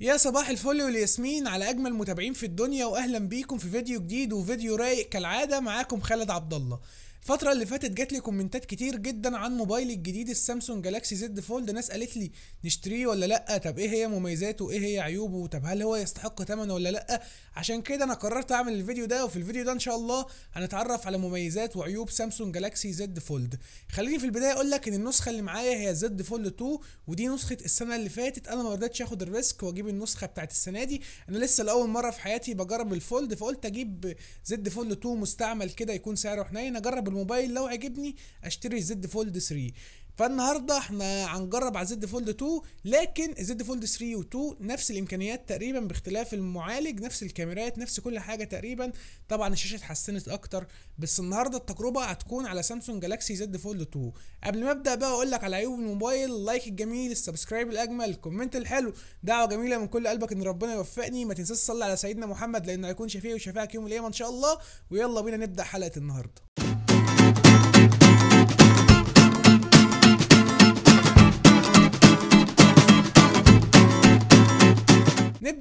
يا صباح الفل والياسمين على اجمل متابعين في الدنيا واهلا بيكم في فيديو جديد وفيديو رايق كالعاده معاكم خالد عبد الله الفتره اللي فاتت جات لي كومنتات كتير جدا عن موبايلي الجديد السامسونج جالاكسي زد فولد ناس قالت لي نشتريه ولا لا طب ايه هي مميزاته ايه هي عيوبه طب هل هو يستحق ثمنه ولا لا عشان كده انا قررت اعمل الفيديو ده وفي الفيديو ده ان شاء الله هنتعرف على مميزات وعيوب سامسونج جالاكسي زد فولد خليني في البدايه اقول لك ان النسخه اللي معايا هي زد فولد 2 ودي نسخه السنه اللي فاتت انا ما رضيتش اخد الريسك واجيب النسخه بتاعت السنه دي انا لسه لاول مره في حياتي بجرب الفولد فقلت اجيب زد فولد 2 مستعمل كده يكون سعره حنين اجرب الموبايل لو عجبني اشتري زد فولد 3 فالنهارده احنا هنجرب على زد فولد 2 لكن زد فولد 3 و2 نفس الامكانيات تقريبا باختلاف المعالج نفس الكاميرات نفس كل حاجه تقريبا طبعا الشاشه اتحسنت اكتر بس النهارده التجربه هتكون على سامسونج جالاكسي زد فولد 2 قبل ما ابدا بقى اقول لك على عيوب الموبايل اللايك الجميل السبسكرايب الاجمل الكومنت الحلو دعوه جميله من كل قلبك ان ربنا يوفقني ما تنساش تصلي على سيدنا محمد لانه هيكون شفيع وشفاعك يوم القيامه ان شاء الله ويلا بينا نبدا حلقه النهارده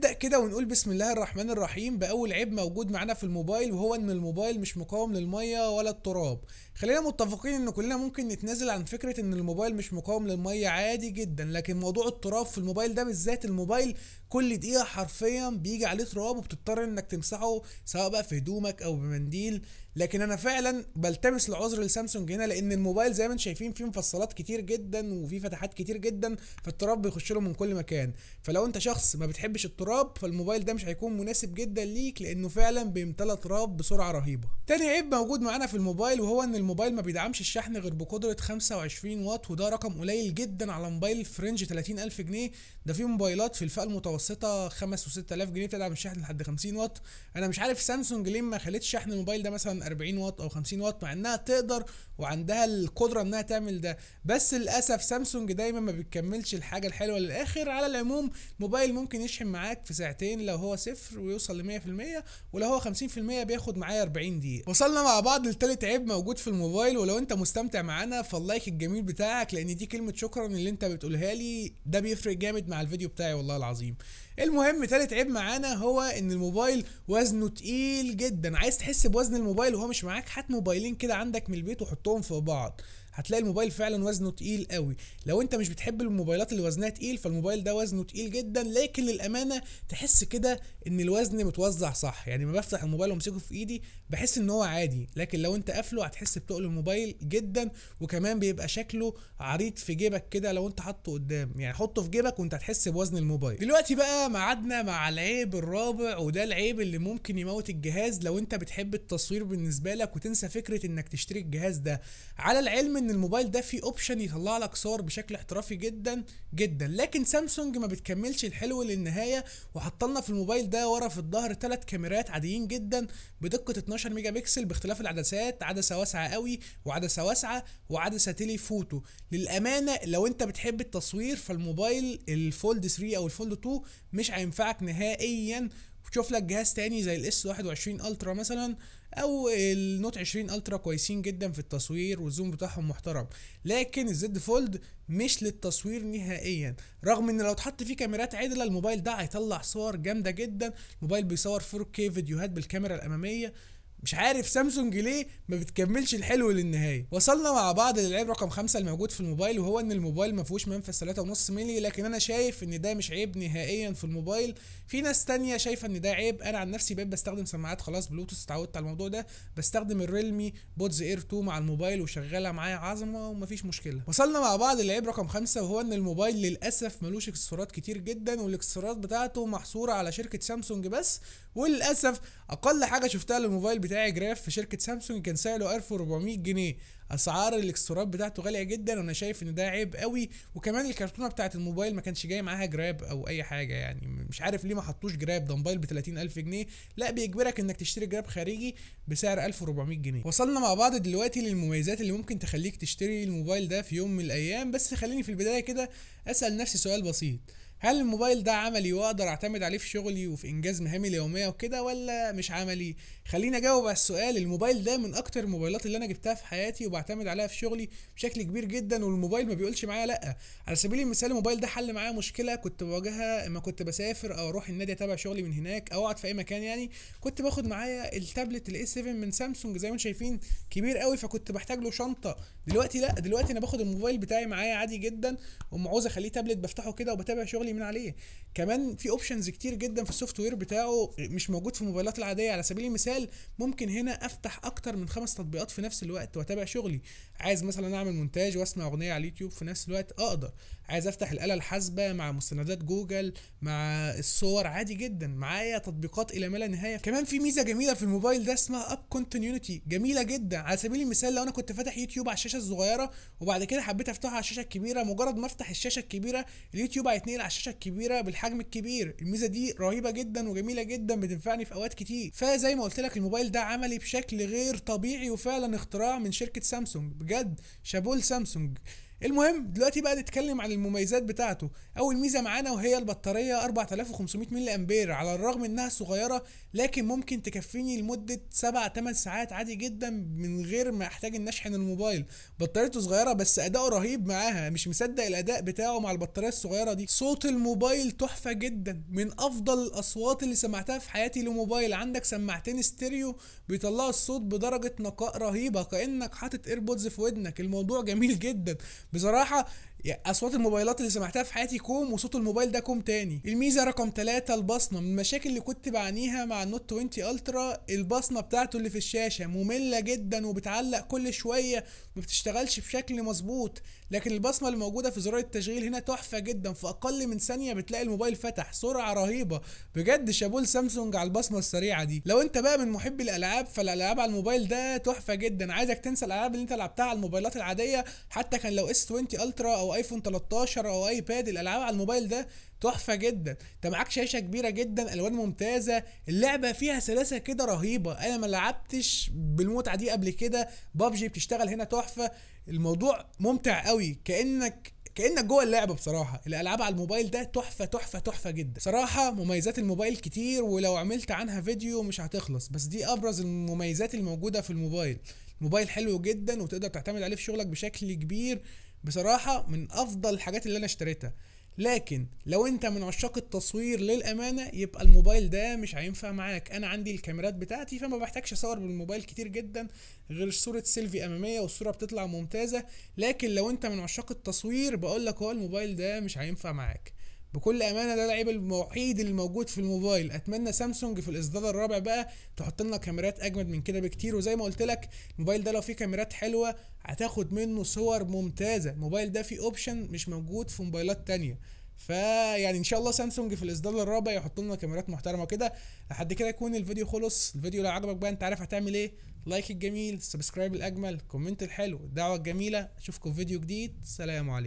نبدا كده ونقول بسم الله الرحمن الرحيم باول عيب موجود معانا في الموبايل وهو ان الموبايل مش مقاوم للميه ولا التراب خلينا متفقين ان كلنا ممكن نتنازل عن فكره ان الموبايل مش مقاوم للميه عادي جدا لكن موضوع التراب في الموبايل ده بالذات الموبايل كل دقيقه حرفيا بيجي عليه تراب وبتضطر انك تمسحه سواء بقى في هدومك او بمنديل لكن انا فعلا بلتمس العذر لسامسونج هنا لان الموبايل زي ما انتم شايفين فيه مفصلات كتير جدا وفيه فتحات كتير جدا فالتراب بيخش له من كل مكان فلو انت شخص ما بتحبش التراب فالموبايل ده مش هيكون مناسب جدا ليك لانه فعلا بيمتلى تراب بسرعه رهيبه تاني عيب موجود معانا في الموبايل وهو ان الموبايل ما بيدعمش الشحن غير بقدره 25 واط وده رقم قليل جدا على موبايل فرنج 30000 جنيه ده في موبايلات في الفئه المتوسطه 5 و 6000 جنيه تدعم الشحن لحد 50 واط انا مش عارف سامسونج ليه ما خلتش شحن الموبايل ده مثلا 40 واط او 50 واط مع انها تقدر وعندها القدره انها تعمل ده بس للاسف سامسونج دايما ما بتكملش الحاجه الحلوه للاخر على العموم موبايل ممكن يشحن معاك في ساعتين لو هو صفر ويوصل ل 100% ولو هو 50% بياخد معايا 40 دقيقه وصلنا مع بعض لثالث عيب موجود في الموبايل ولو انت مستمتع معانا فاللايك الجميل بتاعك لان دي كلمه شكرا اللي انت بتقولها لي ده بيفرق جامد مع الفيديو بتاعي والله العظيم المهم ثالث عيب معانا هو ان الموبايل وزنه تقيل جدا عايز تحس بوزن الموبايل وهو مش معاك هات موبايلين كده عندك من البيت وحطهم في بعض هتلاقي الموبايل فعلا وزنه تقيل قوي لو انت مش بتحب الموبايلات اللي وزنها تقيل فالموبايل ده وزنه تقيل جدا لكن للامانه تحس كده ان الوزن متوزع صح يعني لما بفتح الموبايل وامسكه في ايدي بحس ان هو عادي لكن لو انت قافله هتحس بتقل الموبايل جدا وكمان بيبقى شكله عريض في جيبك كده لو انت حاطه قدام يعني حطه في جيبك وانت هتحس بوزن الموبايل دلوقتي بقى ميعادنا مع العيب الرابع وده العيب اللي ممكن يموت الجهاز لو انت بتحب التصوير بالنسبه لك وتنسى فكره انك تشتري الجهاز ده على العلم ان الموبايل ده فيه اوبشن يطلع لك صور بشكل احترافي جدا جدا لكن سامسونج ما بتكملش الحلو للنهايه لنا في الموبايل ده ورا في الظهر ثلاث كاميرات عاديين جدا بدقه 12 ميجا بكسل باختلاف العدسات عدسه واسعه قوي وعدسه واسعه وعدسه تيلي فوتو للامانه لو انت بتحب التصوير فالموبايل الفولد 3 او الفولد 2 مش هينفعك نهائيا شوف لك جهاز تاني زي الاس 21 الترا مثلا او النوت 20 الترا كويسين جدا في التصوير والزوم بتاعهم محترم لكن الزد فولد مش للتصوير نهائيا رغم ان لو اتحط فيه كاميرات عدله الموبايل ده هيطلع صور جامده جدا الموبايل بيصور 4K فيديوهات بالكاميرا الاماميه مش عارف سامسونج ليه ما بتكملش الحلو للنهايه وصلنا مع بعض للعيب رقم خمسة الموجود في الموبايل وهو ان الموبايل ما فيهوش منفذ 3.5 مللي لكن انا شايف ان ده مش عيب نهائيا في الموبايل في ناس تانية شايفه ان ده عيب انا عن نفسي بقيت بستخدم سماعات خلاص بلوتوث اتعودت على الموضوع ده بستخدم الريلمي بودز اير 2 مع الموبايل وشغاله معايا عظمه ومفيش مشكله وصلنا مع بعض للعيب رقم خمسة وهو ان الموبايل للاسف ملوش اكسسوارات كتير جدا والاكسسوارات بتاعته محصوره على شركه سامسونج بس وللاسف اقل حاجه شفتها للموبايل بتاع بتاعي جراف في شركه سامسونج كان سعره 1400 جنيه اسعار الاكسترات بتاعته غاليه جدا وانا شايف ان ده عيب قوي وكمان الكرتونه بتاعه الموبايل ما كانش جاي معاها جراب او اي حاجه يعني مش عارف ليه ما حطوش جراب ده موبايل ب 30000 جنيه لا بيجبرك انك تشتري جراب خارجي بسعر 1400 جنيه وصلنا مع بعض دلوقتي للمميزات اللي ممكن تخليك تشتري الموبايل ده في يوم من الايام بس خليني في البدايه كده اسال نفسي سؤال بسيط هل الموبايل ده عملي واقدر اعتمد عليه في شغلي وفي انجاز مهامي اليوميه وكده ولا مش عملي خليني اجاوب على السؤال الموبايل ده من اكتر الموبايلات اللي انا جبتها في حياتي وبعتمد عليها في شغلي بشكل كبير جدا والموبايل ما بيقولش معايا لا على سبيل المثال الموبايل ده حل معايا مشكله كنت بواجهها اما كنت بسافر او اروح النادي اتابع شغلي من هناك او اقعد في اي مكان يعني كنت باخد معايا التابلت الاي 7 من سامسونج زي ما انتم شايفين كبير قوي فكنت بحتاج له شنطه دلوقتي لا دلوقتي انا باخد الموبايل بتاعي معايا عادي جدا ومعوز اخليه تابلت بفتحه كده وبتابع شغلي من عليه كمان في اوبشنز كتير جدا في السوفت وير بتاعه مش موجود في الموبايلات العاديه على سبيل المثال ممكن هنا افتح اكتر من خمس تطبيقات في نفس الوقت واتابع شغلي عايز مثلا اعمل مونتاج واسمع اغنيه على اليوتيوب في نفس الوقت اقدر عايز افتح الاله الحاسبه مع مستندات جوجل مع الصور عادي جدا معايا تطبيقات الى ما لا نهايه كمان في ميزه جميله في الموبايل ده اسمها اب كونتينيوتي جميله جدا على سبيل المثال لو انا كنت فاتح يوتيوب على الشاشه الصغيره وبعد كده حبيت افتحه على الشاشه الكبيره مجرد ما افتح الشاشه الكبيره اليوتيوب هيتنقل على الشاشه الكبيره بالحجم الكبير الميزه دي رهيبه جدا وجميله جدا بتنفعني في اوقات كتير فزي ما قلت لك الموبايل ده عملي بشكل غير طبيعي وفعلا اختراع من شركه سامسونج بجد شابول سامسونج المهم دلوقتي بقى نتكلم عن المميزات بتاعته اول ميزه معانا وهي البطاريه 4500 ملي امبير على الرغم انها صغيره لكن ممكن تكفيني لمده 7 8 ساعات عادي جدا من غير ما احتاج ان اشحن الموبايل بطاريته صغيره بس اداؤه رهيب معاها مش مصدق الاداء بتاعه مع البطاريه الصغيره دي صوت الموبايل تحفه جدا من افضل الاصوات اللي سمعتها في حياتي لموبايل عندك سماعتين ستيريو بيطلعوا الصوت بدرجه نقاء رهيبه كانك حاطط ايربودز في ودنك الموضوع جميل جدا بصراحه يعني اصوات الموبايلات اللي سمعتها في حياتي كوم وصوت الموبايل ده كوم تاني الميزه رقم 3 البصمه من المشاكل اللي كنت بعانيها مع النوت 20 الترا البصمه بتاعته اللي في الشاشه ممله جدا وبتعلق كل شويه ما بتشتغلش بشكل مظبوط لكن البصمه اللي موجوده في زرار التشغيل هنا تحفه جدا في اقل من ثانيه بتلاقي الموبايل فتح سرعه رهيبه بجد شابوه سامسونج على البصمه السريعه دي لو انت بقى من محبي الالعاب فالالعاب على الموبايل ده تحفه جدا عايزك تنسى الالعاب اللي انت لعبتها على الموبايلات العاديه حتى كان لو اس 20 الترا او او ايفون 13 او ايباد الالعاب على الموبايل ده تحفه جدا انت معاك شاشه كبيره جدا الوان ممتازه اللعبه فيها سلاسه كده رهيبه انا ما لعبتش بالمتعه دي قبل كده بابجي بتشتغل هنا تحفه الموضوع ممتع قوي كانك كانك جوه اللعبه بصراحه الالعاب على الموبايل ده تحفه تحفه تحفه جدا صراحه مميزات الموبايل كتير ولو عملت عنها فيديو مش هتخلص بس دي ابرز المميزات الموجوده في الموبايل الموبايل حلو جدا وتقدر تعتمد عليه في شغلك بشكل كبير بصراحه من افضل الحاجات اللي انا اشتريتها لكن لو انت من عشاق التصوير للامانه يبقى الموبايل ده مش هينفع معاك انا عندي الكاميرات بتاعتي فما بحتاجش اصور بالموبايل كتير جدا غير صوره سيلفي اماميه والصوره بتطلع ممتازه لكن لو انت من عشاق التصوير بقول لك هو الموبايل ده مش هينفع معاك بكل امانه ده العيب الوحيد اللي موجود في الموبايل اتمنى سامسونج في الاصدار الرابع بقى تحط لنا كاميرات اجمد من كده بكتير وزي ما قلت لك الموبايل ده لو فيه كاميرات حلوه هتاخد منه صور ممتازه الموبايل ده فيه اوبشن مش موجود في موبايلات تانية فيعني ان شاء الله سامسونج في الاصدار الرابع يحط لنا كاميرات محترمه كده لحد كده يكون الفيديو خلص الفيديو لو عجبك بقى انت عارف هتعمل ايه لايك الجميل سبسكرايب الاجمل كومنت الحلو الدعوه الجميله اشوفكم في فيديو جديد سلام عليكم